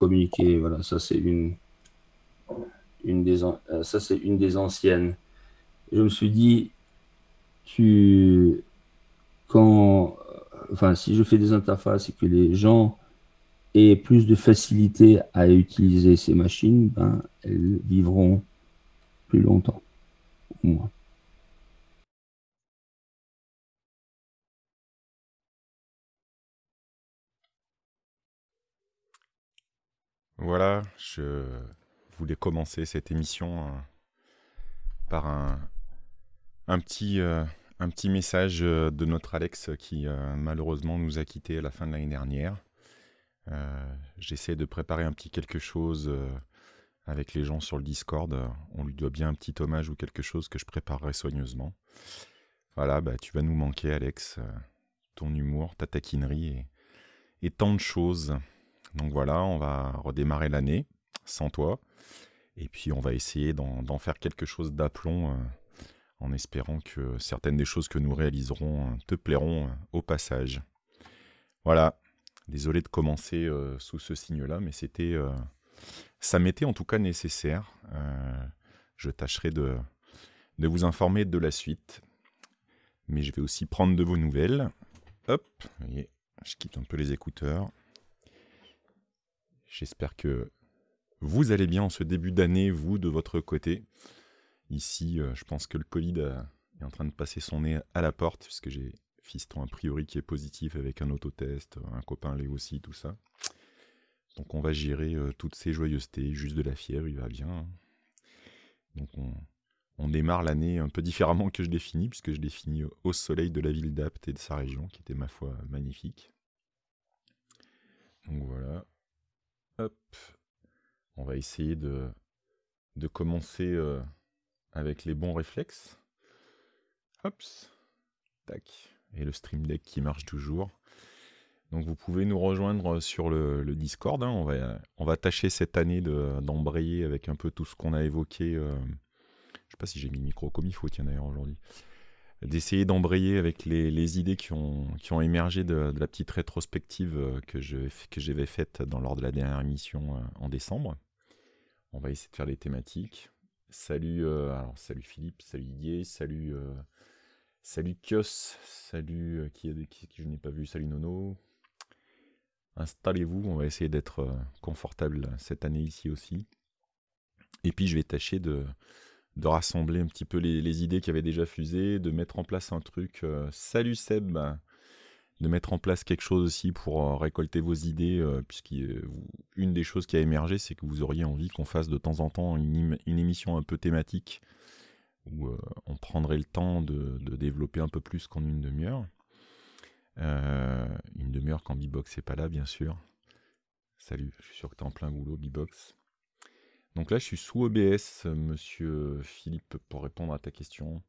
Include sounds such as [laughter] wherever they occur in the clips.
communiquer. Voilà, ça c'est une, une des, euh, ça c'est une des anciennes. je me suis dit, tu, quand, euh, enfin, si je fais des interfaces et que les gens aient plus de facilité à utiliser ces machines, ben, elles vivront plus longtemps, au moins. Voilà, je voulais commencer cette émission euh, par euh, un, petit, message euh, de notre Alex qui malheureusement nous a quittés à la fin de l'année dernière. J'essaie de préparer un petit quelque chose avec les gens sur le Discord. On lui doit bien un petit hommage ou quelque chose que je préparerai soigneusement. Voilà, bah, tu vas nous manquer Alex, ton humour, ta taquinerie et tant de choses. Donc voilà, on va redémarrer l'année sans toi. Et puis on va essayer d'en faire quelque chose d'aplomb euh, en espérant que certaines des choses que nous réaliserons euh, te plairont euh, au passage. Voilà, désolé de commencer sous ce signe-là, mais c'était, ça m'était en tout cas nécessaire. je tâcherai de, vous informer de la suite, mais je vais aussi prendre de vos nouvelles. Hop, voyez, je quitte un peu les écouteurs. J'espère que vous allez bien en ce début d'année, vous de votre côté. Ici, euh, je pense que le Covid euh, est en train de passer son nez à la porte, puisque j'ai fiston a priori qui est positif avec un autotest, euh, un copain l'est aussi, tout ça. Donc on va gérer toutes ces joyeusetés, juste de la fièvre, il va bien. Hein. Donc on, on démarre l'année un peu différemment que je définis, puisque je définis au soleil de la ville d'Apt et de sa région, qui était ma foi magnifique. Donc voilà. On va essayer de, de commencer euh, avec les bons réflexes. Hop. Tac. Et le stream deck qui marche toujours. Donc vous pouvez nous rejoindre sur le, Discord. Hein. On, va, on va tâcher cette année d'embrayer avec un peu tout ce qu'on a évoqué. Euh. je ne sais pas si j'ai mis le micro comme il faut, tiens d'ailleurs aujourd'hui d'essayer d'embrayer avec les, idées qui ont, qui ont émergé de, la petite rétrospective euh, que, je, que j'avais faite dans, lors de la dernière émission euh, en décembre. On va essayer de faire des thématiques. Salut, euh, alors, salut Philippe, salut Didier, salut, salut Kios, salut qui, qui, je n'ai pas vu, salut Nono. Installez-vous, on va essayer d'être confortable cette année ici aussi. Et puis je vais tâcher de, de rassembler un petit peu les, idées qui avaient déjà fusé, de mettre en place un truc. Euh, salut Seb de mettre en place quelque chose aussi pour euh, récolter vos idées, euh, puisqu'une des choses qui a émergé, c'est que vous auriez envie qu'on fasse de temps en temps une, émission un peu thématique, où on prendrait le temps de, développer un peu plus qu'en une demi-heure. une demi-heure quand Bibox n'est pas là, bien sûr. Salut, je suis sûr que tu es en plein boulot, Bibox. Donc là, je suis sous OBS, monsieur Philippe, pour répondre à ta question.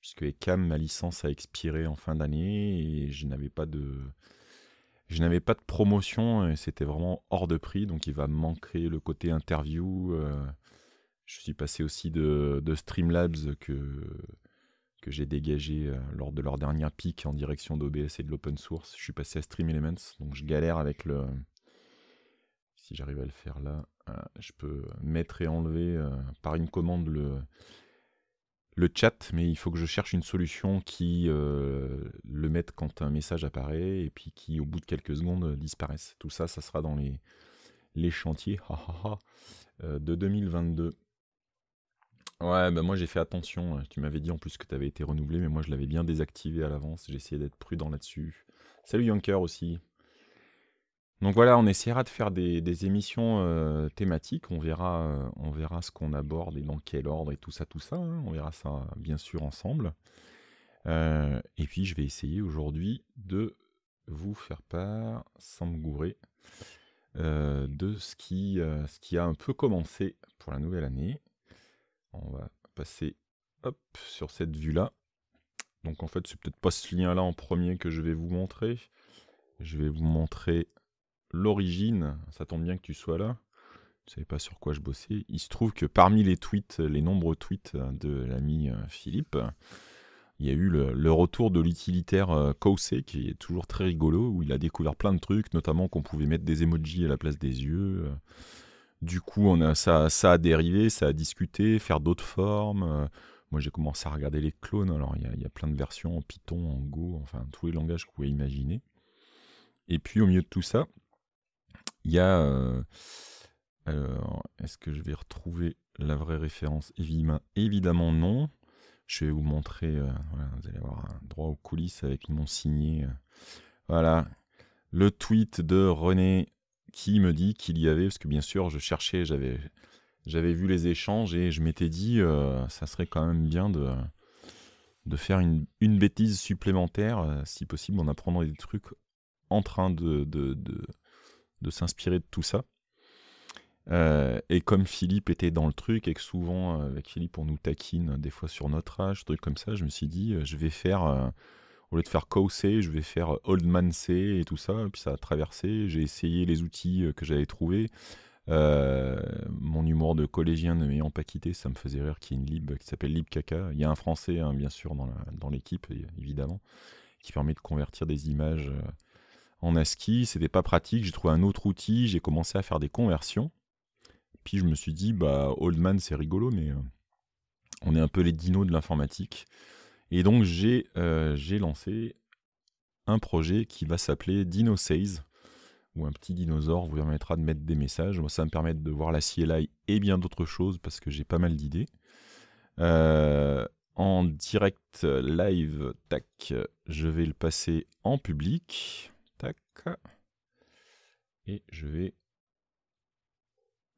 Puisque ECAM, ma licence a expiré en fin d'année et je n'avais pas de. Je n'avais pas de promotion et c'était vraiment hors de prix, donc il va manquer le côté interview. Euh, je suis passé aussi de, Streamlabs que, que j'ai dégagé euh, lors de leur dernière pic en direction d'OBS et de l'open source. Je suis passé à Stream Elements, donc je galère avec le, j'arrive à le faire là, euh, je peux mettre et enlever euh, par une commande le, le chat, mais il faut que je cherche une solution qui euh, le mette quand un message apparaît et puis qui, au bout de quelques secondes, disparaisse. Tout ça, ça sera dans les, les chantiers de 2022. Ouais, bah moi j'ai fait attention. Hein. Tu m'avais dit en plus que tu avais été renouvelé, mais moi je l'avais bien désactivé à l'avance. J'ai essayé d'être prudent là-dessus. Salut Yonker aussi. Donc voilà, on essaiera de faire des, émissions euh, thématiques. On verra, euh, on verra ce qu'on aborde et dans quel ordre et tout ça, tout ça. Hein. On verra ça bien sûr ensemble. Euh, et puis je vais essayer aujourd'hui de vous faire part, sans me gourer, de ce qui, ce qui a un peu commencé pour la nouvelle année. On va passer hop, sur cette vue-là. Donc en fait, c'est peut-être pas ce lien-là en premier que je vais vous montrer. Je vais vous montrer l'origine, ça tombe bien que tu sois là. Je savais pas sur quoi je bossais. Il se trouve que parmi les tweets, les nombreux tweets euh, de l'ami euh, Philippe, il y a eu le, retour de l'utilitaire euh, Kose, qui est toujours très rigolo, où il a découvert plein de trucs, notamment qu'on pouvait mettre des emojis à la place des yeux. Du coup, on a, ça, a dérivé, ça a discuté, faire d'autres formes. Moi, j'ai commencé à regarder les clones. Alors, il il y, a, plein de versions en Python, en Go, enfin, tous les langages que vous pouvez imaginer. Et puis, au milieu de tout ça, il y a. Euh, alors, est-ce que je vais retrouver la vraie référence Évidemment, évidemment non. Je vais vous montrer. Euh, vous allez avoir droit aux coulisses avec mon signé. Euh, voilà. Le tweet de René qui me dit qu'il y avait, parce que bien sûr, je cherchais, j'avais, j'avais vu les échanges et je m'étais dit, ça serait quand même bien de, de faire une, bêtise supplémentaire, si possible, en apprenant des trucs en train de, de s'inspirer de tout ça. Euh, et comme Philippe était dans le truc et que souvent euh, avec Philippe on nous taquine euh, des fois sur notre âge, truc comme ça, je me suis dit je vais faire au lieu de faire COC, je vais faire Old Man C et tout ça. Et puis ça a traversé. J'ai essayé les outils que j'avais trouvés. mon humour de collégien ne m'ayant pas quitté, ça me faisait rire qu'il y ait une lib qui s'appelle Lib Il y a un français hein, bien sûr dans l'équipe évidemment qui permet de convertir des images en ASCII, c'était pas pratique, j'ai trouvé un autre outil, j'ai commencé à faire des conversions. Puis je me suis dit, bah, Oldman, c'est rigolo, mais euh, on est un peu les dinos de l'informatique. Et donc j'ai euh, lancé un projet qui va s'appeler DinoSays, ou un petit dinosaure vous permettra de mettre des messages. ça me permet de voir la CLI et bien d'autres choses parce que j'ai pas mal d'idées. Euh, en direct live, tac, je vais le passer en public. Et je vais...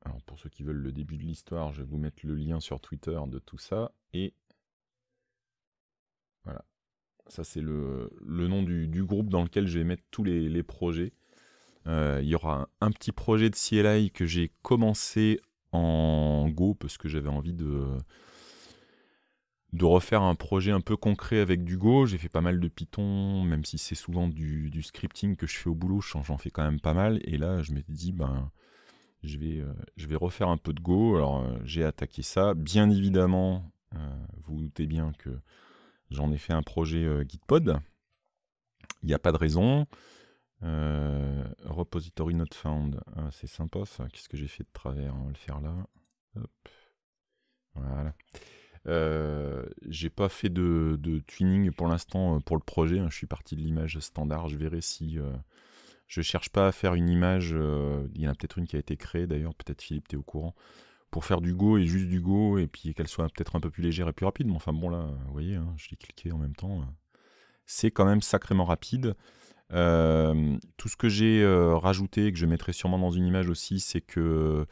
Alors pour ceux qui veulent le début de l'histoire, je vais vous mettre le lien sur Twitter de tout ça. Et voilà. Ça c'est le, nom du, groupe dans lequel je vais mettre tous les, projets. Euh, il y aura un, un, petit projet de CLI que j'ai commencé en Go parce que j'avais envie de de refaire un projet un peu concret avec du Go. J'ai fait pas mal de Python, même si c'est souvent du, scripting que je fais au boulot, j'en fais quand même pas mal. Et là, je m'étais dit, ben, je vais, euh, je vais refaire un peu de Go. Alors, euh, j'ai attaqué ça. Bien évidemment, euh, vous doutez bien que j'en ai fait un projet Gitpod. Il n'y a pas de raison. repository not found. Ah, c'est sympa ça. Qu'est-ce que j'ai fait de travers On va le faire là. Voilà. Euh, j'ai pas fait de, tuning pour l'instant euh, pour le projet. Hein. Je suis parti de l'image standard. Je verrai si euh, je cherche pas à faire une image. il y en a peut-être une qui a été créée d'ailleurs. Peut-être Philippe, t'es au courant pour faire du Go et juste du Go et puis qu'elle soit peut-être un peu plus légère et plus rapide. Mais enfin bon là, vous voyez, hein, je l'ai cliqué en même temps. C'est quand même sacrément rapide. tout ce que j'ai rajouté et que je mettrai sûrement dans une image aussi, c'est que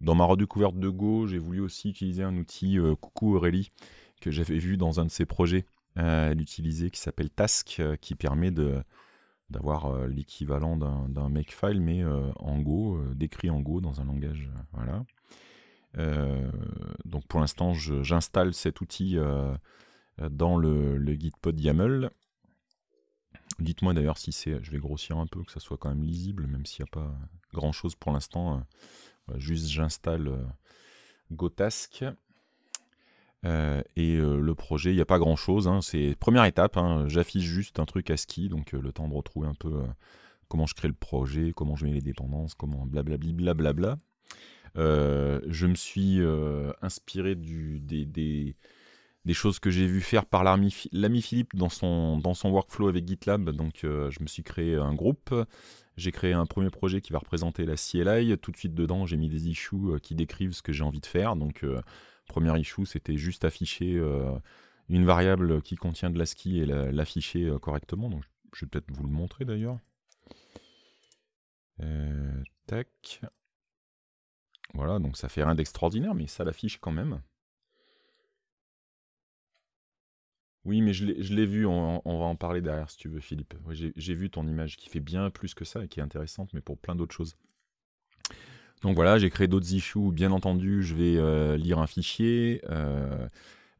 dans ma redécouverte de Go, j'ai voulu aussi utiliser un outil, euh, coucou Aurélie, que j'avais vu dans un de ses projets, euh, l'utiliser, qui s'appelle Task, euh, qui permet de d'avoir euh, l'équivalent d'un makefile, mais en Go, décrit en Go dans un langage. voilà. donc pour l'instant, j'installe cet outil dans le, le Gitpod YAML. Dites-moi d'ailleurs si c'est. Je vais grossir un peu, que ça soit quand même lisible, même s'il n'y a pas grand chose pour l'instant. Euh, juste, j'installe euh, Gotask. Euh, et le projet, il n'y a pas grand chose. Hein. c'est première étape. Hein. J'affiche juste un truc à ski, donc le temps de retrouver un peu comment je crée le projet, comment je mets les dépendances, comment blablabla. je me suis inspiré des, choses que j'ai vu faire par l'ami Philippe dans son, dans son workflow avec GitLab. Donc, je me suis créé un groupe j'ai créé un premier projet qui va représenter la CLI. Tout de suite dedans, j'ai mis des issues euh, qui décrivent ce que j'ai envie de faire. Donc, euh, premier issue, c'était juste afficher euh, une variable qui contient de la ski et l'afficher correctement. Donc, je vais peut-être vous le montrer d'ailleurs. tac. Voilà, donc ça fait rien d'extraordinaire, mais ça l'affiche quand même. Oui, mais je l'ai vu, on, va en parler derrière si tu veux, Philippe. J'ai vu ton image qui fait bien plus que ça et qui est intéressante, mais pour plein d'autres choses. Donc voilà, j'ai créé d'autres issues. Bien entendu, je vais euh, lire un fichier. Euh,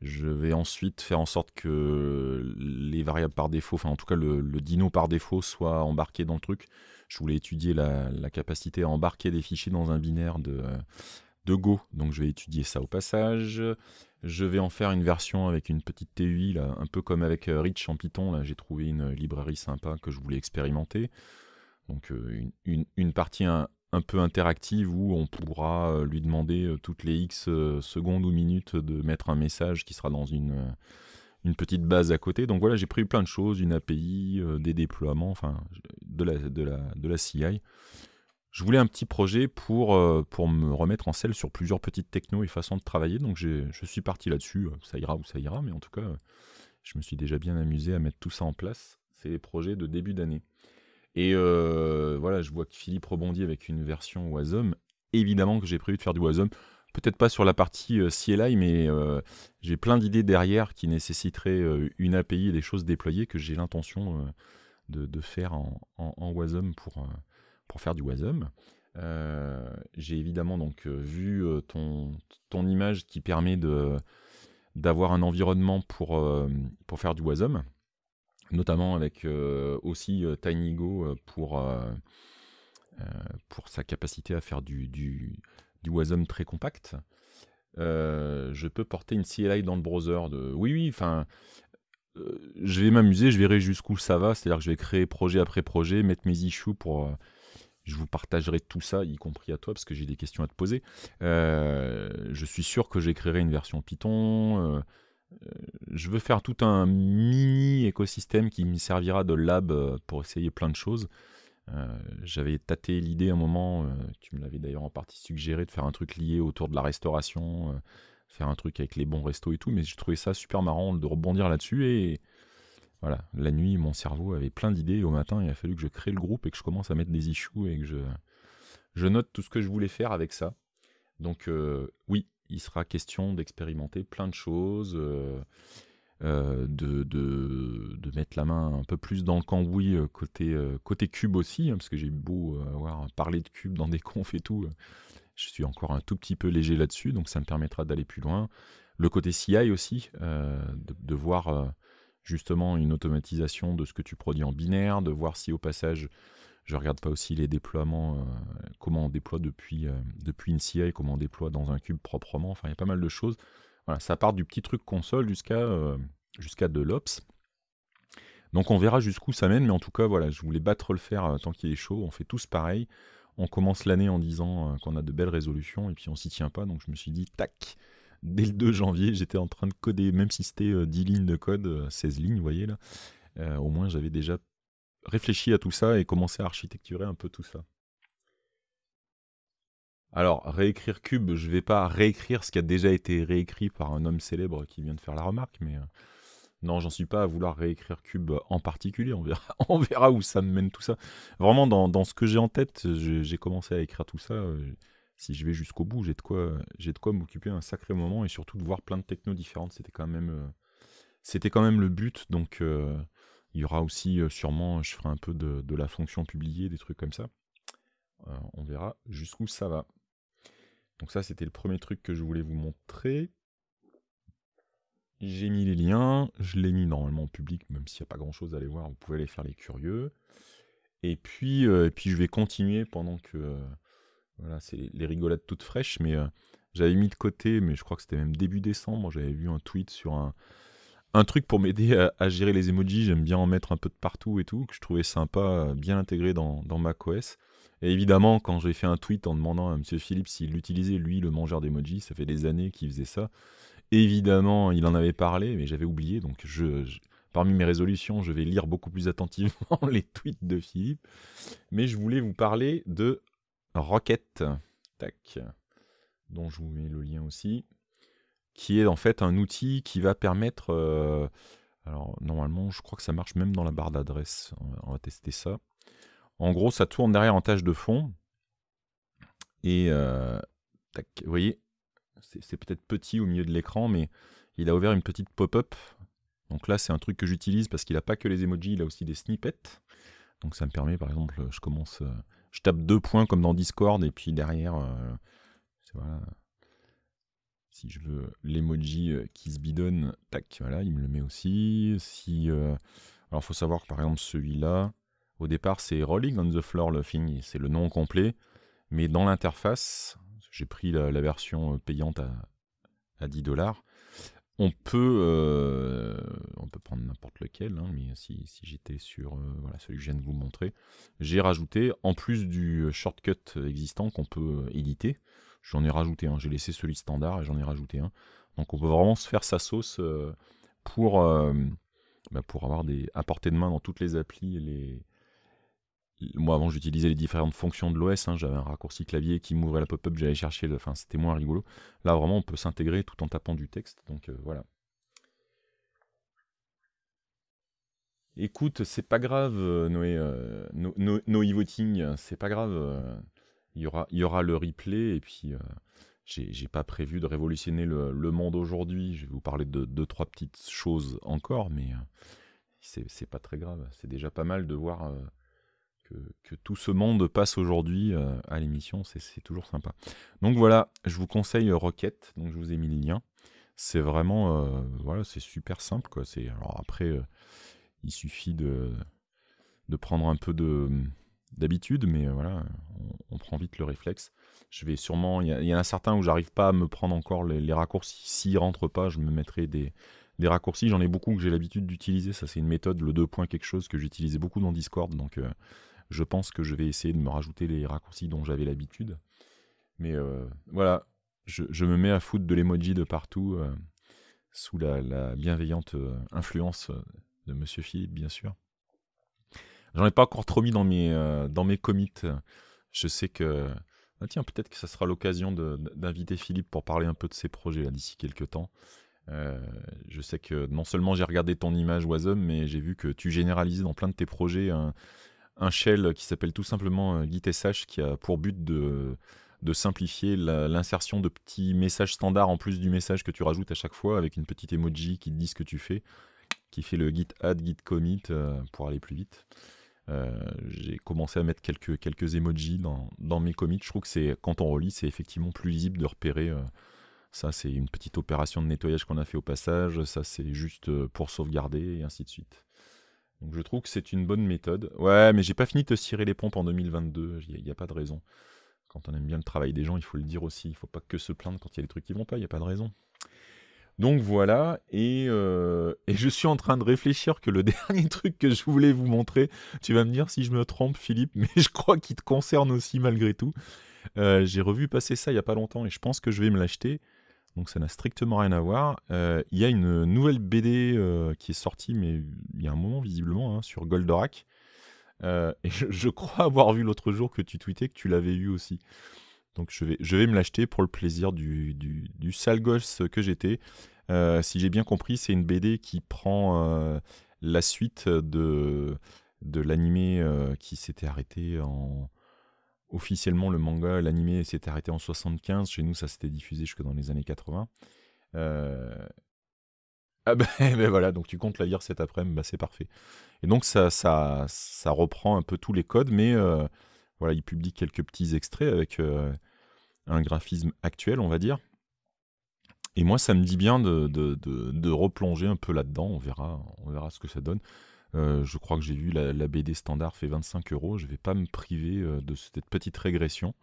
je vais ensuite faire en sorte que les variables par défaut, enfin en tout cas le, dino par défaut, soit embarqué dans le truc. Je voulais étudier la capacité à embarquer des fichiers dans un binaire de, euh, de Go. Donc je vais étudier ça au passage. Je vais en faire une version avec une petite TUI, un peu comme avec euh, Rich en Python. Là, j'ai trouvé une euh, librairie sympa que je voulais expérimenter. Donc euh, une, partie un, peu interactive où on pourra lui demander toutes les X secondes ou minutes de mettre un message qui sera dans une, une petite base à côté. Donc voilà, j'ai pris plein de choses, une API, des déploiements, enfin de la, de la, de la CI je voulais un petit projet pour, euh, pour me remettre en selle sur plusieurs petites techno et façons de travailler. Donc je suis parti là-dessus. Euh, ça ira ou ça ira, mais en tout cas, je me suis déjà bien amusé à mettre tout ça en place. C'est les projets de début d'année. Et euh, voilà, je vois que Philippe rebondit avec une version Wasm. Évidemment que j'ai prévu de faire du Wasm. Peut-être pas sur la partie CLI, mais j'ai plein d'idées derrière qui nécessiteraient une API et des choses déployées que j'ai l'intention de, faire en, en, en pour pour faire du Wasm. Euh, j'ai évidemment donc euh, vu euh, ton, ton image qui permet de, d'avoir un environnement pour, pour faire du Wasm, notamment avec aussi TinyGo pour, pour sa capacité à faire du, du, du Wasm très compact. je peux porter une CLI dans le browser. De... Oui, oui, enfin, je vais m'amuser, je verrai jusqu'où ça va. C'est-à-dire que je vais créer projet après projet, mettre mes issues pour, je vous partagerai tout ça, y compris à toi, parce que j'ai des questions à te poser. Euh, je suis sûr que j'écrirai une version Python. Euh, euh, je veux faire tout un mini écosystème qui me servira de lab pour essayer plein de choses. j'avais tâté l'idée à un moment, tu me l'avais d'ailleurs en partie suggéré, de faire un truc lié autour de la restauration, faire un truc avec les bons restos et tout, mais j'ai trouvé ça super marrant de rebondir là-dessus et la nuit, mon cerveau avait plein d'idées. Au matin, il a fallu que je crée le groupe et que je commence à mettre des issues et que je, note tout ce que je voulais faire avec ça. Donc euh, oui, il sera question d'expérimenter plein de choses, euh, euh, de, mettre la main un peu plus dans le cambouis côté, cube aussi, hein, parce que j'ai beau avoir parlé de cube dans des [laughs] confs et tout, je suis encore un tout petit peu léger là-dessus, donc ça me permettra d'aller plus loin. Le côté CI aussi, de, voir justement une automatisation de ce que tu produis en binaire, de voir si au passage, je regarde pas aussi les déploiements, euh, comment on déploie depuis, euh, depuis une CI, comment on déploie dans un cube proprement, enfin il y a pas mal de choses. Voilà, ça part du petit truc console jusqu'à euh, jusqu'à de l'ops. Donc on verra jusqu'où ça mène, mais en tout cas, voilà, je voulais battre le fer tant qu'il est chaud, on fait tous pareil. On commence l'année en disant qu'on a de belles résolutions et puis on s'y tient pas, donc je me suis dit, tac, dès le 2 janvier, j'étais en train de coder, même si c'était 10 euh, lignes de code, 16 euh, lignes, vous voyez là, euh, au moins j'avais déjà réfléchi à tout ça et commencé à architecturer un peu tout ça. Alors, réécrire Cube, je ne vais pas réécrire ce qui a déjà été réécrit par un homme célèbre qui vient de faire la remarque, mais non, j'en suis pas à vouloir réécrire Cube en particulier, on verra, [laughs] on verra où ça me mène tout ça. Vraiment, dans, ce que j'ai en tête, j'ai commencé à écrire tout ça si je vais jusqu'au bout, j'ai de quoi, j'ai de quoi m'occuper un sacré moment et surtout de voir plein de technos différentes. C'était quand même, euh, c'était quand même le but. Donc, euh, il y aura aussi euh, sûrement, je ferai un peu de, la fonction publiée, des trucs comme ça. on verra jusqu'où ça va. Donc ça, c'était le premier truc que je voulais vous montrer. J'ai mis les liens, je l'ai mis normalement en public, même s'il n'y a pas grand-chose à aller voir, vous pouvez aller faire les curieux. Et puis, et puis je vais continuer pendant que voilà, c'est les, rigolades toutes fraîches, mais euh, j'avais mis de côté, mais je crois que c'était même début décembre, j'avais vu un tweet sur un, truc pour m'aider à, gérer les emojis, j'aime bien en mettre un peu de partout et tout, que je trouvais sympa, euh, bien intégré dans, dans macOS. Et évidemment, quand j'ai fait un tweet en demandant à M. Philippe s'il utilisait, lui, le mangeur d'emojis, ça fait des années qu'il faisait ça, évidemment, il en avait parlé, mais j'avais oublié, donc je parmi mes résolutions, je vais lire beaucoup plus attentivement [laughs] les tweets de Philippe. Mais je voulais vous parler de Rocket, dont je vous mets le lien aussi, qui est en fait un outil qui va permettre. Euh, alors normalement, je crois que ça marche même dans la barre d'adresse. Hein, on, va tester ça. En gros, ça tourne derrière en tâche de fond. Et euh, vous voyez, c'est peut-être petit au milieu de l'écran, mais il a ouvert une petite pop-up. Donc là, c'est un truc que j'utilise parce qu'il n'a pas que les emojis, il a aussi des snippets. Donc ça me permet, par exemple, je commence euh, je tape deux points comme dans Discord, et puis derrière, euh, Si je veux l'emoji euh, qui se bidonne, tac, voilà, il me le met aussi. Si, euh, alors, faut savoir que par exemple, celui-là, au départ, c'est Rolling on the Floor Laughing, c'est le nom complet. Mais dans l'interface, j'ai pris la, version payante à, à 10 dollars on peut, euh, on peut prendre n'importe lequel, hein, mais si, si j'étais sur euh, celui que je viens de vous montrer, j'ai rajouté, en plus du shortcut existant qu'on peut éditer, j'en ai rajouté un, j'ai laissé celui standard et j'en ai rajouté un. Donc on peut vraiment se faire sa sauce euh, pour, bah, pour avoir des, à portée de main dans toutes les applis et les, moi avant j'utilisais les différentes fonctions de l'OS, hein. j'avais un raccourci clavier qui m'ouvrait la pop-up, j'allais chercher, enfin c'était moins rigolo. Là vraiment on peut s'intégrer tout en tapant du texte, donc euh, voilà. Écoute, c'est pas grave, euh, Noé, euh, no, voting c'est pas grave. Il y, aura, y aura le replay et puis j'ai pas prévu de révolutionner le, le monde aujourd'hui. Je vais vous parler de deux, trois petites choses encore, mais c'est pas très grave. C'est déjà pas mal de voir que, tout ce monde passe aujourd'hui euh, à l'émission, c'est toujours sympa. Donc voilà, je vous conseille euh, Rocket, donc je vous ai mis le lien. C'est vraiment, euh, voilà, c'est super simple quoi. C'est alors après, il suffit de, de prendre un peu de d'habitude, mais voilà, on, prend vite le réflexe. Je vais sûrement, il y, en a certains où j'arrive pas à me prendre encore les, raccourcis. S'ils rentrent pas, je me mettrai des des raccourcis. J'en ai beaucoup que j'ai l'habitude d'utiliser. Ça, c'est une méthode, le deux points quelque chose que j'utilisais beaucoup dans Discord. Donc je pense que je vais essayer de me rajouter les raccourcis dont j'avais l'habitude. Mais euh, voilà, je, me mets à foutre de l'emoji de partout, euh, sous la, bienveillante euh, influence de Monsieur Philippe, bien sûr. J'en ai pas encore trop mis dans mes, dans mes commits. Je sais que. Ah, tiens, peut-être que ça sera l'occasion d'inviter Philippe pour parler un peu de ses projets d'ici quelques temps. je sais que non seulement j'ai regardé ton image Wasm, mais j'ai vu que tu généralisais dans plein de tes projets un shell qui s'appelle tout simplement euh, GitSH qui a pour but de, simplifier l'insertion de petits messages standards en plus du message que tu rajoutes à chaque fois avec une petite emoji qui te dit ce que tu fais, qui fait le git add, git commit euh, pour aller plus vite. Euh, j'ai commencé à mettre quelques, quelques emojis dans, mes commits. Je trouve que c'est quand on relit, c'est effectivement plus lisible de repérer. ça, c'est une petite opération de nettoyage qu'on a fait au passage. Ça, c'est juste pour sauvegarder et ainsi de suite. Donc je trouve que c'est une bonne méthode. Ouais, mais j'ai pas fini de te cirer les pompes en 2022, il n'y a, pas de raison. Quand on aime bien le travail des gens, il faut le dire aussi, il faut pas que se plaindre quand il y a des trucs qui vont pas, il n'y a pas de raison. Donc voilà, euh, et, je suis en train de réfléchir que le [laughs] dernier truc que je voulais vous montrer, tu vas me dire si je me trompe Philippe, mais je crois qu'il te concerne aussi malgré tout. Euh, j'ai revu passer ça il n'y a pas longtemps et je pense que je vais me l'acheter. Donc ça n'a strictement rien à voir. Euh, il y a une nouvelle BD euh, qui est sortie, mais il y a un moment visiblement, hein, sur Goldorak. Euh, et [laughs] je, crois avoir vu l'autre jour que tu tweetais que tu l'avais eu aussi. Donc je vais, je vais me l'acheter pour le plaisir du, du, sale gosse que j'étais. si j'ai bien compris, c'est une BD qui prend la suite de, de l'animé qui s'était arrêté en, officiellement, le manga, l'animé s'était arrêté en 75. Chez nous, ça s'était diffusé jusque dans les années 80. Euh, [laughs] ah ben, eh ben, voilà, donc tu comptes la lire cet après-midi, bah, c'est parfait. Et donc ça, ça, ça reprend un peu tous les codes, mais euh, voilà, il publie quelques petits extraits avec euh, un graphisme actuel, on va dire. Et moi, ça me dit bien de, replonger un peu là-dedans. On verra, on verra ce que ça donne. Euh, je crois que j'ai vu, la, BD standard fait 25 euros. Je vais pas me priver euh, de cette petite régression.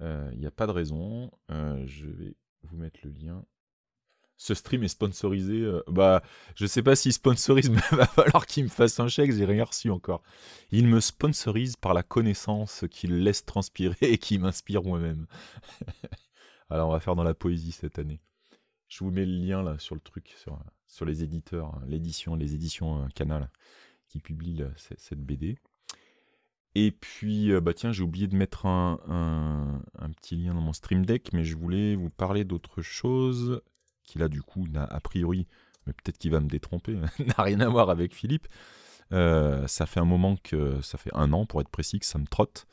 Il euh, n'y a pas de raison. je vais vous mettre le lien. Ce stream est sponsorisé. bah, je sais pas s'il sponsorise, [laughs] mais il va falloir qu'il me fasse un chèque. J'ai rien reçu encore. Il me sponsorise par la connaissance qu'il laisse transpirer et qui m'inspire moi-même. [laughs] Alors, on va faire dans la poésie cette année. Je vous mets le lien là sur le truc. Sur, sur les éditeurs, hein, l'édition, les éditions euh, Canal qui publient euh, cette, BD. Et puis, euh, bah tiens, j'ai oublié de mettre un, un, petit lien dans mon stream deck, mais je voulais vous parler d'autre chose qui là, du coup, n'a a priori, mais peut-être qu'il va me détromper, [laughs] n'a rien à voir avec Philippe. ça fait un moment que, ça fait un an pour être précis, que ça me trotte.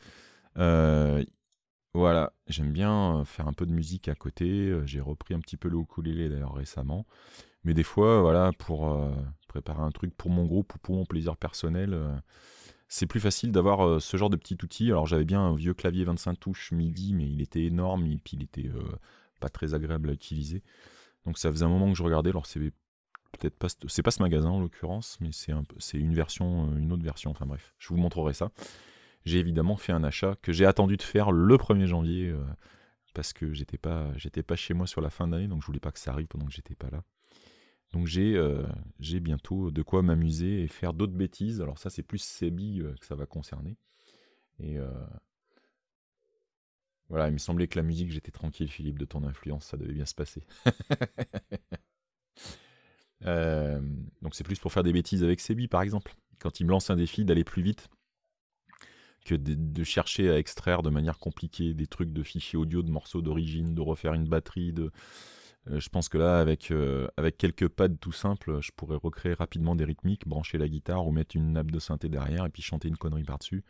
voilà, j'aime bien faire un peu de musique à côté. J'ai repris un petit peu le ukulélé d'ailleurs récemment. Mais des fois, voilà, pour euh, préparer un truc pour mon groupe ou pour mon plaisir personnel, euh, c'est plus facile d'avoir euh, ce genre de petit outil. Alors j'avais bien un vieux clavier 25 touches MIDI, mais il était énorme et puis il était pas très agréable à utiliser. Donc ça faisait un moment que je regardais. Alors c'est peut-être pas c'est pas ce magasin en l'occurrence, mais c'est une version, une autre version. Enfin bref, je vous montrerai ça. J'ai évidemment fait un achat que j'ai attendu de faire le 1er janvier parce que j'étais pas j'étais pas chez moi sur la fin d'année, donc je voulais pas que ça arrive pendant que j'étais pas là. Donc euh, j'ai bientôt de quoi m'amuser et faire d'autres bêtises. Alors ça c'est plus Sebi euh, que ça va concerner. Et euh, voilà, il me semblait que la musique, j'étais tranquille Philippe de ton influence, ça devait bien se passer. [laughs] donc c'est plus pour faire des bêtises avec Sebi par exemple. Quand il me lance un défi d'aller plus vite que de, chercher à extraire de manière compliquée des trucs de fichiers audio, de morceaux d'origine, de refaire une batterie, de euh, je pense que là, avec, euh, avec quelques pads tout simples, je pourrais recréer rapidement des rythmiques, brancher la guitare ou mettre une nappe de synthé derrière et puis chanter une connerie par-dessus.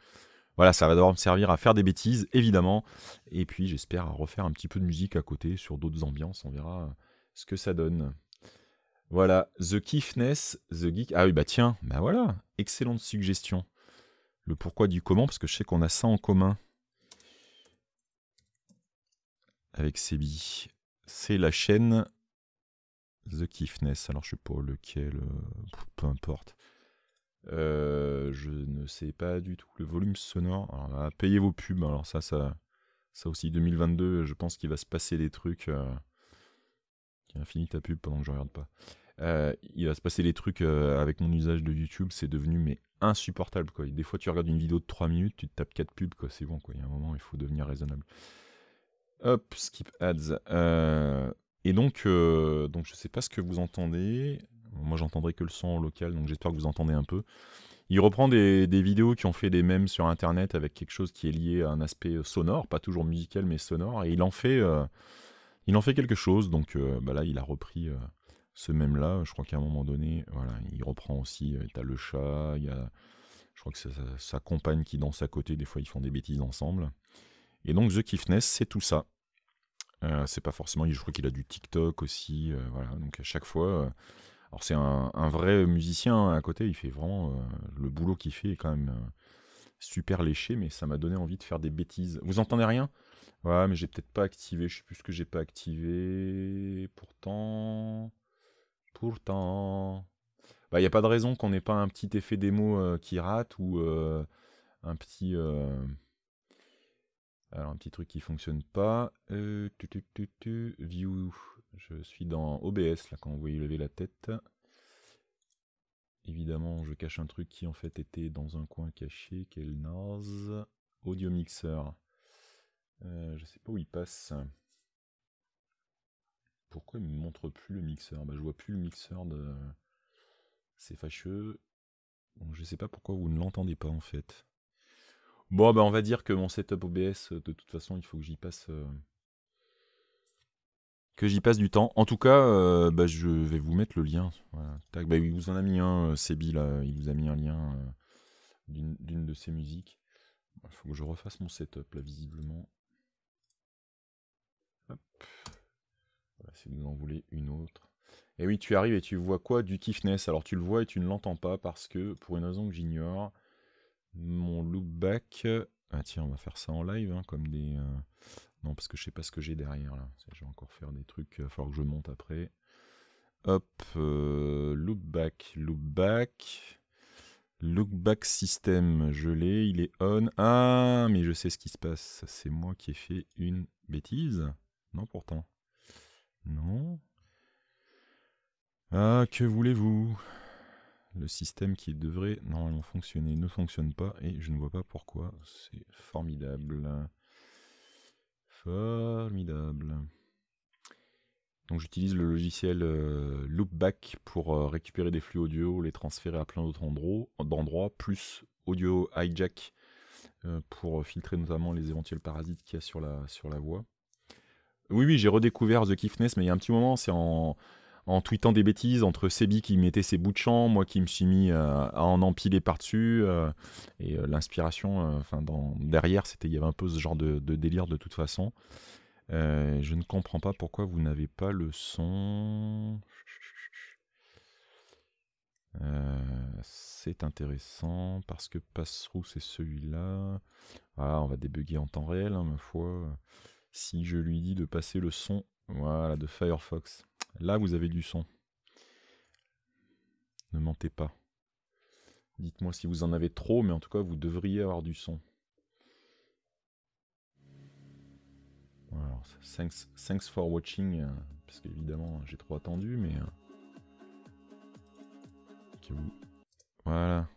Voilà, ça va devoir me servir à faire des bêtises, évidemment. Et puis j'espère refaire un petit peu de musique à côté sur d'autres ambiances. On verra ce que ça donne. Voilà, The Kiffness, The Geek. Ah oui, bah tiens, bah voilà, excellente suggestion. Le pourquoi du comment, parce que je sais qu'on a ça en commun. Avec Sebi c'est la chaîne The Kiffness. Alors, je sais pas lequel, euh, peu importe. Euh, je ne sais pas du tout le volume sonore. Alors là, payez vos pubs. Alors ça, ça, ça aussi 2022, je pense qu'il va se passer des trucs. Euh... a fini ta pub pendant que je regarde pas. Euh, il va se passer des trucs avec mon usage de YouTube. C'est devenu mais insupportable quoi. Des fois, tu regardes une vidéo de 3 minutes, tu te tapes 4 pubs quoi. C'est bon quoi. Il y a un moment, il faut devenir raisonnable. Hop, skip ads. Euh, et donc, euh, donc, je sais pas ce que vous entendez. Moi, j'entendrai que le son local, donc j'espère que vous entendez un peu. Il reprend des, vidéos qui ont fait des mèmes sur Internet avec quelque chose qui est lié à un aspect euh, sonore, pas toujours musical, mais sonore. Et il en fait, il en fait quelque chose. Donc bah là, il a repris ce même là Je crois qu'à un moment donné, voilà, il reprend aussi. T'as le chat, il je crois que c'est sa compagne qui danse à côté. Des fois, ils font des bêtises ensemble. Et donc The Kiffness, c'est tout ça. Euh, c'est pas forcément, je crois qu'il a du TikTok aussi, euh, voilà. Donc à chaque fois, euh, alors c'est un, vrai musicien hein, à côté, il fait vraiment le boulot qu'il fait est quand même super léché, mais ça m'a donné envie de faire des bêtises. Vous entendez rien Ouais, mais j'ai peut-être pas activé, je sais plus ce que j'ai pas activé. Pourtant, pourtant, bah il n'y a pas de raison qu'on n'ait pas un petit effet démo qui rate ou un petit alors un petit truc qui fonctionne pas. Euh, view. Je suis dans OBS là quand vous voyez lever la tête. Évidemment, je cache un truc qui en fait était dans un coin caché. Quel naze. Audio mixeur. Euh, je sais pas où il passe. Pourquoi il me montre plus le mixeur Bah je vois plus le mixeur de. C'est fâcheux. Je je sais pas pourquoi vous ne l'entendez pas en fait. Bon, bah, on va dire que mon setup OBS, euh, de toute façon, il faut que j'y passe. Euh, que j'y passe du temps. En tout cas, euh, bah, je vais vous mettre le lien. Tac, bah, il vous en a mis un, Sebi, là. Il vous a mis un lien d'une de ses musiques. Il faut que je refasse mon setup, là, visiblement. Hop. Voilà, si vous en voulez une autre. Et eh oui, tu arrives et tu vois quoi Du kiffness Alors, tu le vois et tu ne l'entends pas parce que, pour une raison que j'ignore, mon loopback. Ah tiens, on va faire ça en live, hein, comme des... Euh, non, parce que je sais pas ce que j'ai derrière là. Je vais encore faire des trucs, il va falloir que je monte après. Hop, euh, loopback, loopback. Loopback système. je l'ai, il est on. Ah, mais je sais ce qui se passe. C'est moi qui ai fait une bêtise. Non, pourtant. Non. Ah, que voulez-vous le système qui devrait normalement fonctionner ne fonctionne pas et je ne vois pas pourquoi. C'est formidable. Formidable. Donc j'utilise le logiciel euh, Loopback pour euh, récupérer des flux audio, les transférer à plein d'autres endroits, plus Audio Hijack euh, pour filtrer notamment les éventuels parasites qu'il y a sur la, sur la voix. Oui, oui, j'ai redécouvert The Kiffness, mais il y a un petit moment, c'est en, en tweetant des bêtises entre Sebi qui mettait ses bouts de champ, moi qui me suis mis euh, à en empiler par-dessus. Euh, et euh, l'inspiration, enfin derrière, c'était il y avait un peu ce genre de, délire de toute façon. je ne comprends pas pourquoi vous n'avez pas le son. c'est intéressant parce que Passerou c'est celui-là. Voilà, ah, on va débugger en temps réel, hein, ma foi. Si je lui dis de passer le son, voilà, de Firefox. Là, vous avez du son. Ne mentez pas. Dites-moi si vous en avez trop, mais en tout cas, vous devriez avoir du son. Alors, thanks, for watching, euh, parce qu'évidemment, j'ai trop attendu, mais... Euh, voilà.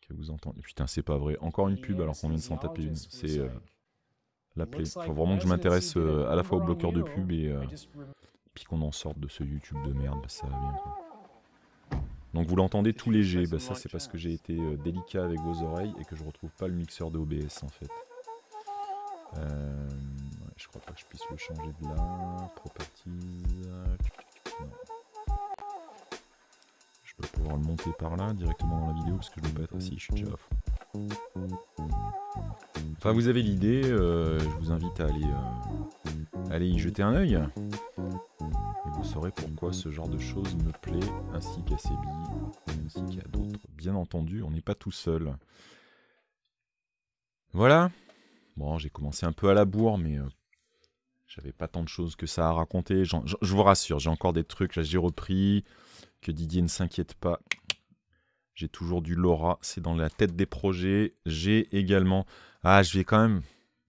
Que vous entendez. Putain, c'est pas vrai. Encore une pub alors qu'on vient de s'en taper une. C'est... Euh, la plaie. Faut vraiment que je m'intéresse euh, à la fois au bloqueur de pub et puis qu'on en sorte de ce YouTube de merde, bah, ça va bien. Donc vous l'entendez tout léger, bah, ça c'est parce que j'ai été euh, délicat avec vos oreilles et que je retrouve pas le mixeur de OBS en fait. Euh, je crois pas que je puisse le changer de là. Properties. Je peux pouvoir le monter par là directement dans la vidéo parce que je dois pas être assis, je suis déjà off. Enfin vous avez l'idée, euh, je vous invite à aller, aller y jeter un œil vous pourquoi ce genre de choses me plaît, ainsi qu'à Sébille, ainsi qu'à d'autres. Bien entendu, on n'est pas tout seul. Voilà. Bon, j'ai commencé un peu à la bourre, mais euh, j'avais pas tant de choses que ça à raconter. je vous rassure, j'ai encore des trucs, là j'ai repris. Que Didier ne s'inquiète pas. J'ai toujours du Laura, c'est dans la tête des projets. J'ai également. Ah, je vais quand même.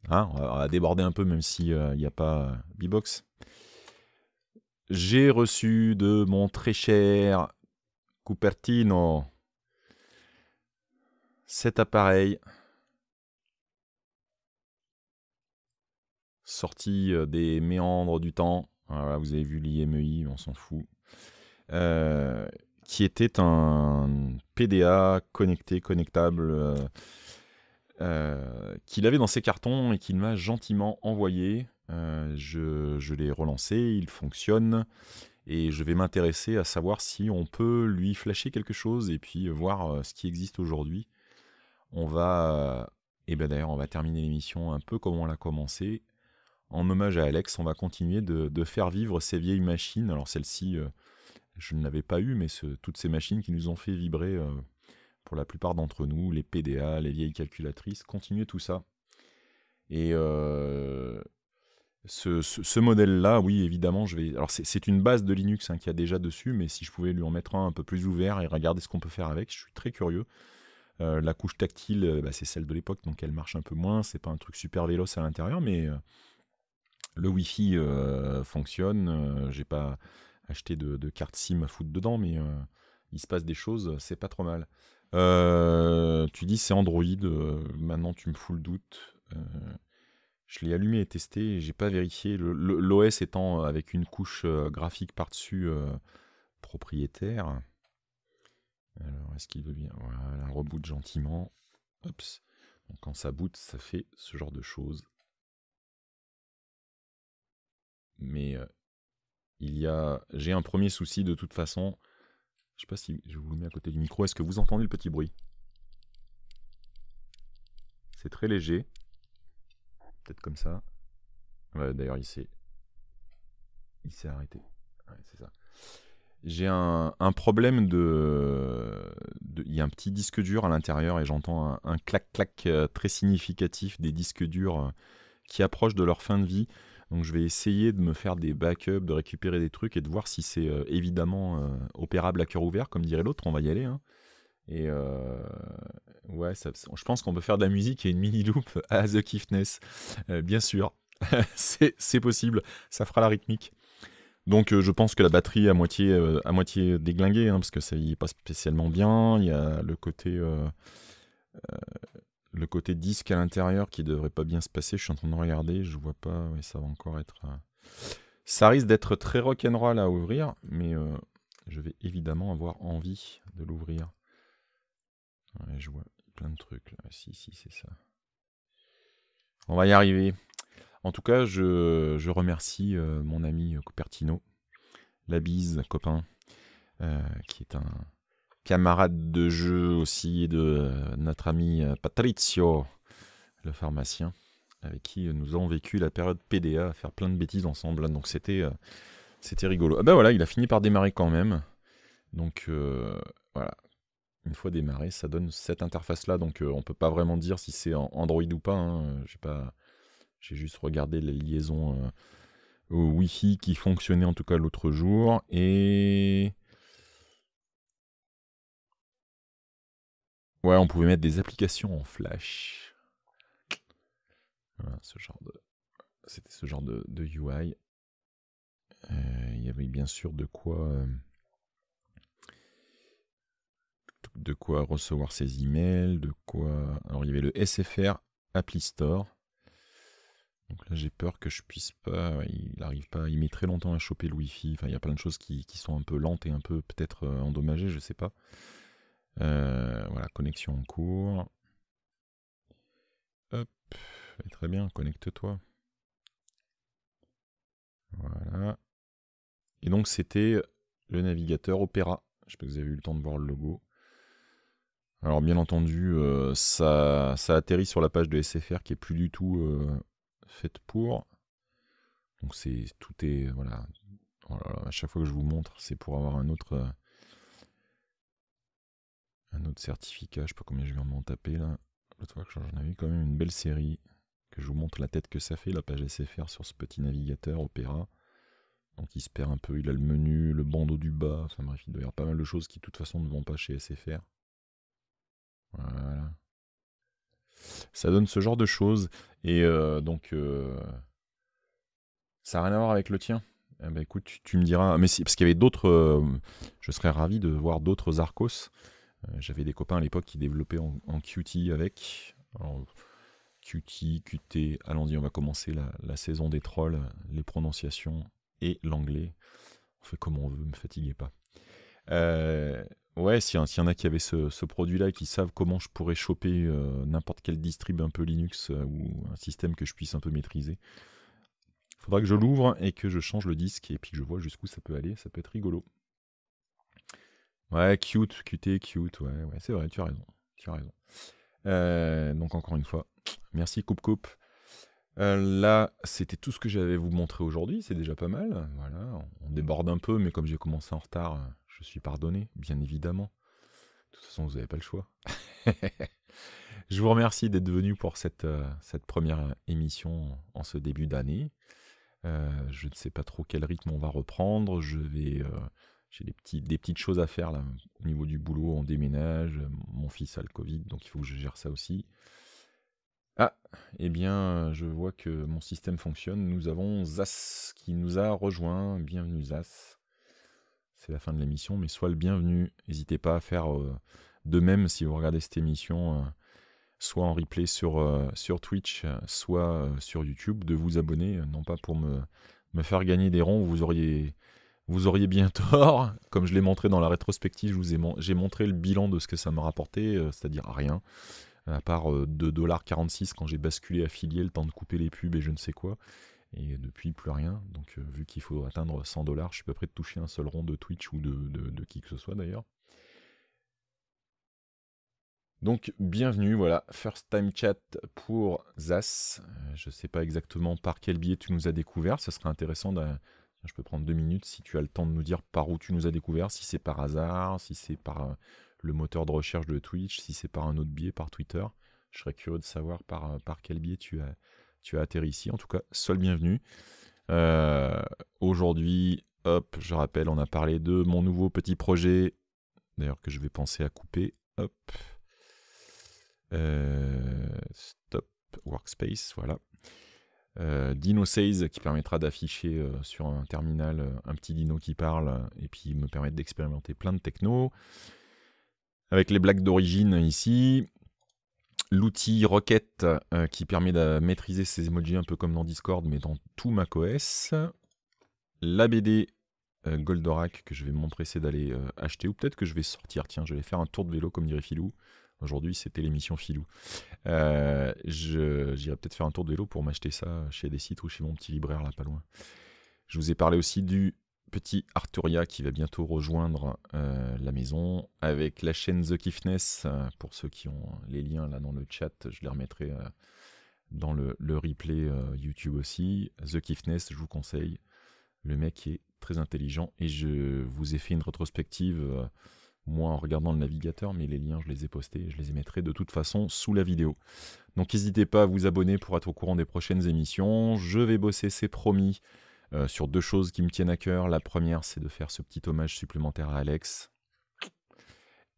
Hein, on, déborder un peu, même s'il euh, n'y a pas euh, B-Box. J'ai reçu de mon très cher Cupertino cet appareil sorti euh, des méandres du temps. vous avez vu l'IMEI, on s'en fout. Euh, qui était un PDA connecté, connectable, euh, qu'il avait dans ses cartons et qu'il m'a gentiment envoyé euh, je, l'ai relancé, il fonctionne. Et je vais m'intéresser à savoir si on peut lui flasher quelque chose et puis euh, voir euh, ce qui existe aujourd'hui. On va. Et bien d'ailleurs, on va terminer l'émission un peu comme on l'a commencé. En hommage à Alex, on va continuer de, faire vivre ces vieilles machines. Alors celle-ci, je ne l'avais pas eu, mais toutes ces machines qui nous ont fait vibrer pour la plupart d'entre nous, les PDA, les vieilles calculatrices, continuer tout ça. Et ce, modèle-là, oui, évidemment, je vais. Alors, c'est une base de Linux hein, qu'il y a déjà dessus, mais si je pouvais lui en mettre un un peu plus ouvert et regarder ce qu'on peut faire avec, je suis très curieux. Euh, la couche tactile, euh, bah, c'est celle de l'époque, donc elle marche un peu moins. C'est pas un truc super véloce à l'intérieur, mais euh, le Wi-Fi fonctionne. J'ai pas acheté de, de, carte SIM à foutre dedans, mais il se passe des choses, c'est pas trop mal. tu dis c'est Android, maintenant tu me fous le doute je l'ai allumé et testé, j'ai pas vérifié. L'OS étant euh, avec une couche euh, graphique par-dessus euh, propriétaire. Alors, est-ce qu'il veut bien Voilà, reboot gentiment. Oups. Donc, quand ça boot, ça fait ce genre de choses. Mais il y a. J'ai un premier souci de toute façon. Je sais pas si je vous le mets à côté du micro. Est-ce que vous entendez le petit bruit C'est très léger peut-être comme ça. Ouais, D'ailleurs, il s'est, il s'est arrêté. Ouais, c'est ça. J'ai un, problème de, il y a un petit disque dur à l'intérieur et j'entends un, clac clac euh, très significatif des disques durs euh, qui approchent de leur fin de vie. Donc je vais essayer de me faire des backups, de récupérer des trucs et de voir si c'est euh, évidemment opérable à cœur ouvert, comme dirait l'autre. On va y aller. Hein. Et euh, ouais, je pense qu'on peut faire de la musique et une mini loop [laughs] à The Kiffness. Euh, bien sûr, [laughs] c'est possible, ça fera la rythmique. Donc euh, je pense que la batterie à moitié, à moitié déglinguée, hein, parce que ça y est pas spécialement bien. Il y a le côté, le côté disque à l'intérieur qui devrait pas bien se passer. Je suis en train de regarder, je vois pas. mais ça va encore être. Ça risque d'être très rock'n'roll à ouvrir, mais je vais évidemment avoir envie de l'ouvrir je vois plein de trucs là. Si, si, c'est ça. On va y arriver. En tout cas, je, remercie euh, mon ami euh, Copertino. la bise, copain, euh, qui est un camarade de jeu aussi de notre ami Patrizio, le pharmacien, avec qui nous avons vécu la période PDA faire plein de bêtises ensemble. Hein. Donc c'était c'était rigolo. Ah ben voilà, il a fini par démarrer quand même. Donc voilà, une fois démarré, ça donne cette interface-là. Donc on euh, on peut pas vraiment dire si c'est Android ou pas. Hein. Euh, j'ai pas, j'ai juste regardé la liaison euh, au Wi-Fi qui fonctionnait en tout cas l'autre jour et ouais, on pouvait mettre des applications en Flash. Voilà, ce genre de, c'était ce genre de, UI. Il y avait bien sûr de quoi de quoi recevoir ses emails, de quoi. Alors il y avait le SFR Appli Store. Donc là j'ai peur que je puisse pas. Il arrive pas. Il met très longtemps à choper le Wi-Fi. Enfin, il y a plein de choses qui, sont un peu lentes et un peu peut-être euh, endommagées, je sais pas. Euh, voilà, connexion en cours. Hop, très bien, connecte-toi. Voilà. Et donc c'était le navigateur Opera. Je sais pas si vous avez eu le temps de voir le logo. Alors bien entendu, euh, ça, ça, atterrit sur la page de SFR qui est plus du tout euh, faite pour. Donc c'est tout est voilà. Oh à chaque fois que je vous montre, c'est pour avoir un autre euh, un autre certificat. Je sais pas combien je vais de m'en taper là. L'autre fois que j'en avais quand même une belle série que je vous montre la tête que ça fait la page SFR sur ce petit navigateur Opera. Donc il se perd un peu, il a le menu, le bandeau du bas, ça bref, il doit pas mal de choses qui de toute façon ne vont pas chez SFR. Voilà. Ça donne ce genre de choses. Et euh, donc, euh, ça n'a rien à voir avec le tien. Eh ben, écoute, tu, me diras. Mais parce qu'il y avait d'autres. Euh, je serais ravi de voir d'autres Arcos. J'avais des copains à l'époque qui développaient en, cutie Qt avec. Qt, Qt, allons-y, on va commencer la, la, saison des trolls, les prononciations et l'anglais. On fait comme on veut, ne me fatiguez pas. Euh, Ouais, s'il y, en a qui avaient ce, produit-là, et qui savent comment je pourrais choper euh, n'importe quel distrib un peu Linux euh, ou un système que je puisse un peu maîtriser, faudra que je l'ouvre et que je change le disque et puis que je vois jusqu'où ça peut aller, ça peut être rigolo. Ouais, cute, cuté, cute, ouais, ouais, c'est vrai, tu as raison, tu as raison. Euh, donc encore une fois, merci Coupe Coupe. là, c'était tout ce que j'avais vous montrer aujourd'hui, c'est déjà pas mal. Voilà, on déborde un peu, mais comme j'ai commencé en retard, suis pardonné, bien évidemment. De toute façon, vous n'avez pas le choix. [laughs] je vous remercie d'être venu pour cette, euh, première euh, émission en ce début d'année. Euh, je ne sais pas trop quel rythme on va reprendre. Je vais, j'ai des, petites choses à faire là. Au niveau du boulot, on déménage. Mon fils a le Covid, donc il faut que je gère ça aussi. Ah, eh bien, je vois que mon système fonctionne. Nous avons Zas qui nous a rejoint. Bienvenue Zas c'est la fin de l'émission, mais soit le bienvenu. N'hésitez pas à faire euh, de même si vous regardez cette émission, euh, soit en replay sur, euh, sur Twitch, soit sur YouTube, de vous abonner, non pas pour me, me faire gagner des ronds, vous auriez vous auriez bien [laughs] tort. Comme je l'ai montré dans la rétrospective, je vous ai j'ai montré le bilan de ce que ça m'a rapporté, c'est-à-dire rien, à part dollars 2,46$ quand j'ai basculé affilié, le temps de couper les pubs et je ne sais quoi et depuis plus rien. Donc euh, vu qu'il faut atteindre 100 dollars, je suis pas prêt de toucher un seul rond de Twitch ou de, de, qui que ce soit d'ailleurs. Donc bienvenue, voilà, first time chat pour Zas. Je euh, je sais pas exactement par quel biais tu nous as découvert, ce serait intéressant de... Je peux prendre deux minutes si tu as le temps de nous dire par où tu nous as découvert, si c'est par hasard, si c'est par euh, le moteur de recherche de Twitch, si c'est par un autre biais, par Twitter. Je serais curieux de savoir par, par quel biais tu as, tu as atterri ici. En tout cas, sois le bienvenu. Euh, aujourd'hui, hop, je rappelle, on a parlé de mon nouveau petit projet, d'ailleurs que je vais penser à couper. Hop. Euh, stop, workspace, voilà. Euh, dino 16 qui permettra d'afficher sur un terminal un petit dino qui parle et puis me permettre d'expérimenter plein de techno. Avec les blagues d'origine ici, l'outil Rocket euh, qui permet de maîtriser ces emojis un peu comme dans Discord, mais dans tout macOS. La BD euh, Goldorak que je vais m'empresser d'aller euh, acheter, ou peut-être que je vais sortir. Tiens, je vais faire un tour de vélo comme dirait Filou. Aujourd'hui, c'était l'émission Filou. J'irai peut-être faire un tour de vélo pour m'acheter ça chez des sites ou chez mon petit libraire là pas loin. Je vous ai parlé aussi du petit Arturia qui va bientôt rejoindre euh, la maison avec la chaîne The Kiffness. Euh, pour ceux qui ont les liens là dans le chat, je les remettrai euh, dans le, replay YouTube aussi. The Kiffness, je vous conseille. Le mec est très intelligent et je vous ai fait une rétrospective, moi en regardant le navigateur, mais les liens je les ai postés je les mettrai de toute façon sous la vidéo. Donc n'hésitez pas à vous abonner pour être au courant des prochaines émissions. Je vais bosser, c'est promis. Euh, sur deux choses qui me tiennent à cœur. La première, c'est de faire ce petit hommage supplémentaire à Alex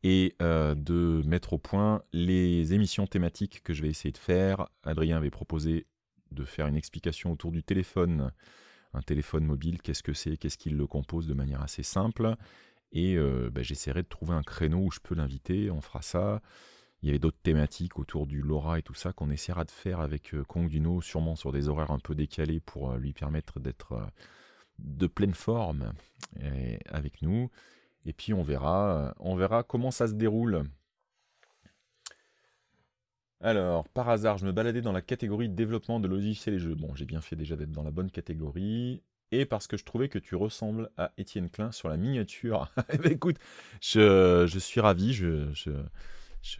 et euh, de mettre au point les émissions thématiques que je vais essayer de faire. Adrien avait proposé de faire une explication autour du téléphone, un téléphone mobile, qu'est-ce que c'est, qu'est-ce qu'il le compose de manière assez simple. Et euh, bah, j'essaierai de trouver un créneau où je peux l'inviter, on fera ça il y avait d'autres thématiques autour du Laura et tout ça qu'on essaiera de faire avec euh, Kong Duno, sûrement sur des horaires un peu décalés pour euh, lui permettre d'être euh, de pleine forme avec nous. Et puis on verra, on verra comment ça se déroule. Alors, par hasard, je me baladais dans la catégorie développement de logiciels et jeux. Bon, j'ai bien fait déjà d'être dans la bonne catégorie et parce que je trouvais que tu ressembles à Étienne Klein sur la miniature. [laughs] Eh ben, écoute, je, je, suis ravi, je,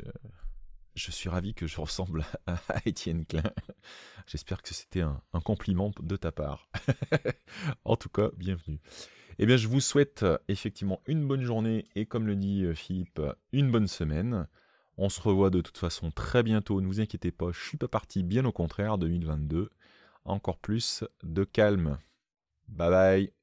euh, je, suis ravi que je [laughs] ressemble à Étienne Klein. J'espère que c'était un, compliment de ta part. [laughs] en tout cas, bienvenue. Eh bien, je vous souhaite euh, effectivement une bonne journée et comme le dit euh, Philippe, une bonne semaine. On se revoit de toute façon très bientôt, ne vous inquiétez pas, je suis pas parti, bien au contraire, 2022. Encore plus de calme. Bye bye